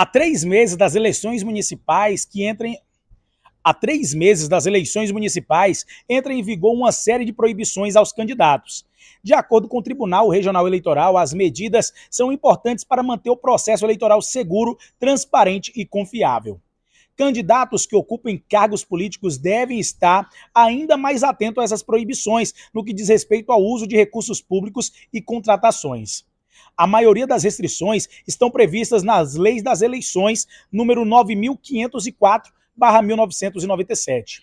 Há três meses das eleições municipais que entrem. Há três meses das eleições municipais entra em vigor uma série de proibições aos candidatos. De acordo com o Tribunal Regional Eleitoral, as medidas são importantes para manter o processo eleitoral seguro, transparente e confiável candidatos que ocupem cargos políticos devem estar ainda mais atentos a essas proibições no que diz respeito ao uso de recursos públicos e contratações. A maioria das restrições estão previstas nas leis das eleições número 9504/1997.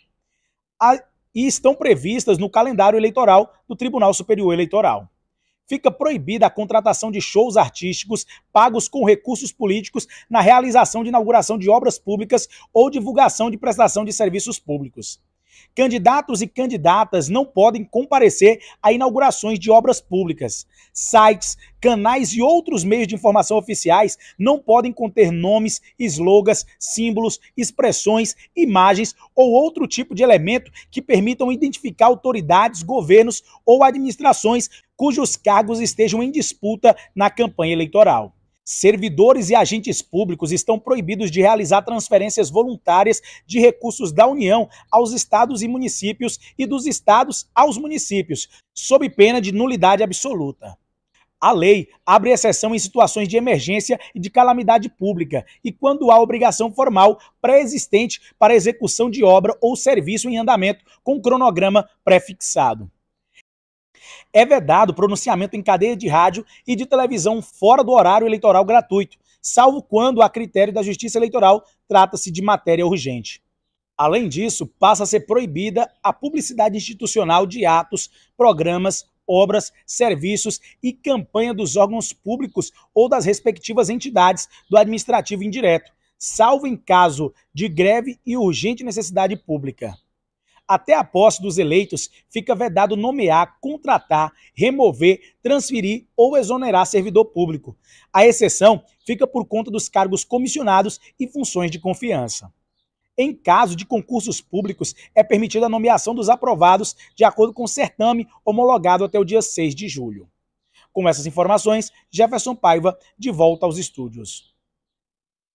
E estão previstas no calendário eleitoral do Tribunal Superior Eleitoral fica proibida a contratação de shows artísticos pagos com recursos políticos na realização de inauguração de obras públicas ou divulgação de prestação de serviços públicos. Candidatos e candidatas não podem comparecer a inaugurações de obras públicas. Sites, canais e outros meios de informação oficiais não podem conter nomes, slogans, símbolos, expressões, imagens ou outro tipo de elemento que permitam identificar autoridades, governos ou administrações cujos cargos estejam em disputa na campanha eleitoral. Servidores e agentes públicos estão proibidos de realizar transferências voluntárias de recursos da União aos estados e municípios e dos estados aos municípios, sob pena de nulidade absoluta. A lei abre exceção em situações de emergência e de calamidade pública e quando há obrigação formal pré-existente para execução de obra ou serviço em andamento com cronograma pré-fixado é vedado pronunciamento em cadeia de rádio e de televisão fora do horário eleitoral gratuito, salvo quando, a critério da Justiça Eleitoral, trata-se de matéria urgente. Além disso, passa a ser proibida a publicidade institucional de atos, programas, obras, serviços e campanha dos órgãos públicos ou das respectivas entidades do administrativo indireto, salvo em caso de greve e urgente necessidade pública até a posse dos eleitos, fica vedado nomear, contratar, remover, transferir ou exonerar servidor público. A exceção fica por conta dos cargos comissionados e funções de confiança. Em caso de concursos públicos, é permitida a nomeação dos aprovados de acordo com o certame homologado até o dia 6 de julho. Com essas informações, Jefferson Paiva de volta aos estúdios.